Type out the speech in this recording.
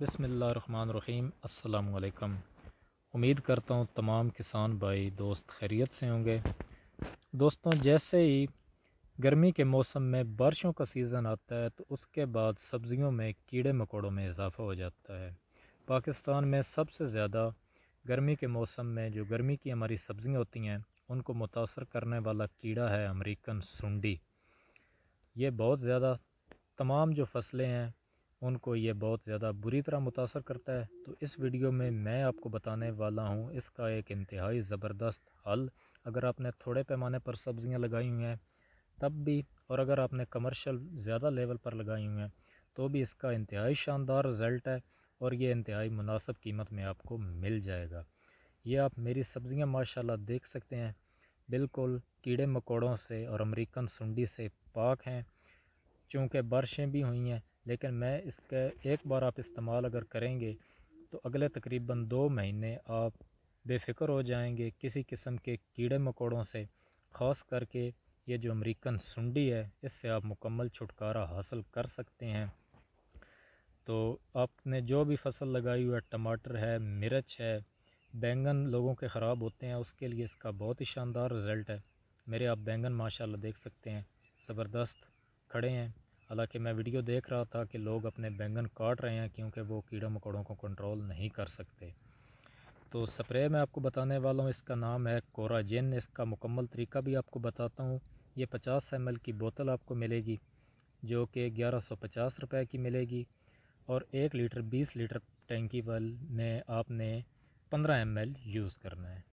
बसमीम अल्लाम उम्मीद करता हूँ तमाम किसान भाई दोस्त खैरियत से होंगे दोस्तों जैसे ही गर्मी के मौसम में बारिशों का सीज़न आता है तो उसके बाद सब्ज़ियों में कीड़े मकोड़ों में इजाफ़ा हो जाता है पाकिस्तान में सबसे ज़्यादा गर्मी के मौसम में जो गर्मी की हमारी सब्ज़ियाँ होती हैं उनको मुतासर करने वाला कीड़ा है अमरीकन सूडी ये बहुत ज़्यादा तमाम जो फसलें हैं उनको ये बहुत ज़्यादा बुरी तरह मुतासर करता है तो इस वीडियो में मैं आपको बताने वाला हूँ इसका एक इंतहाई ज़बरदस्त हल अगर आपने थोड़े पैमाने पर सब्ज़ियाँ लगाई हुई हैं तब भी और अगर आपने कमर्शियल ज़्यादा लेवल पर लगाई हुई हैं तो भी इसका इंतहाई शानदार रिज़ल्ट है और ये इंतहाई मुनासब कीमत में आपको मिल जाएगा ये आप मेरी सब्ज़ियाँ माशाल्लाह देख सकते हैं बिल्कुल कीड़े मकोड़ों से और अमेरिकन सुंडी से पाक हैं चूँकि बारिशें भी हुई हैं लेकिन मैं इसका एक बार आप इस्तेमाल अगर करेंगे तो अगले तकरीबन दो महीने आप बेफिक्र हो जाएंगे किसी किस्म के कीड़े मकोड़ों से ख़ास करके ये जो अमेरिकन सुंडी है इससे आप मुकम्मल छुटकारा हासिल कर सकते हैं तो आपने जो भी फसल लगाई हुई है टमाटर है मिर्च है बैंगन लोगों के ख़राब होते हैं उसके लिए इसका बहुत ही शानदार रिज़ल्ट है मेरे आप बैंगन माशाल्लाह देख सकते हैं ज़बरदस्त खड़े हैं हालांकि मैं वीडियो देख रहा था कि लोग अपने बैंगन काट रहे हैं क्योंकि वो कीड़ों मकोड़ों को कंट्रोल नहीं कर सकते तो स्प्रे मैं आपको बताने वाला हूँ इसका नाम है कोराजिन इसका मुकम्मल तरीका भी आपको बताता हूँ ये पचास एम की बोतल आपको मिलेगी जो कि ग्यारह सौ पचास की मिलेगी और एक लीटर बीस लीटर टेंकी वल में आपने पंद्रह एम यूज़ करना है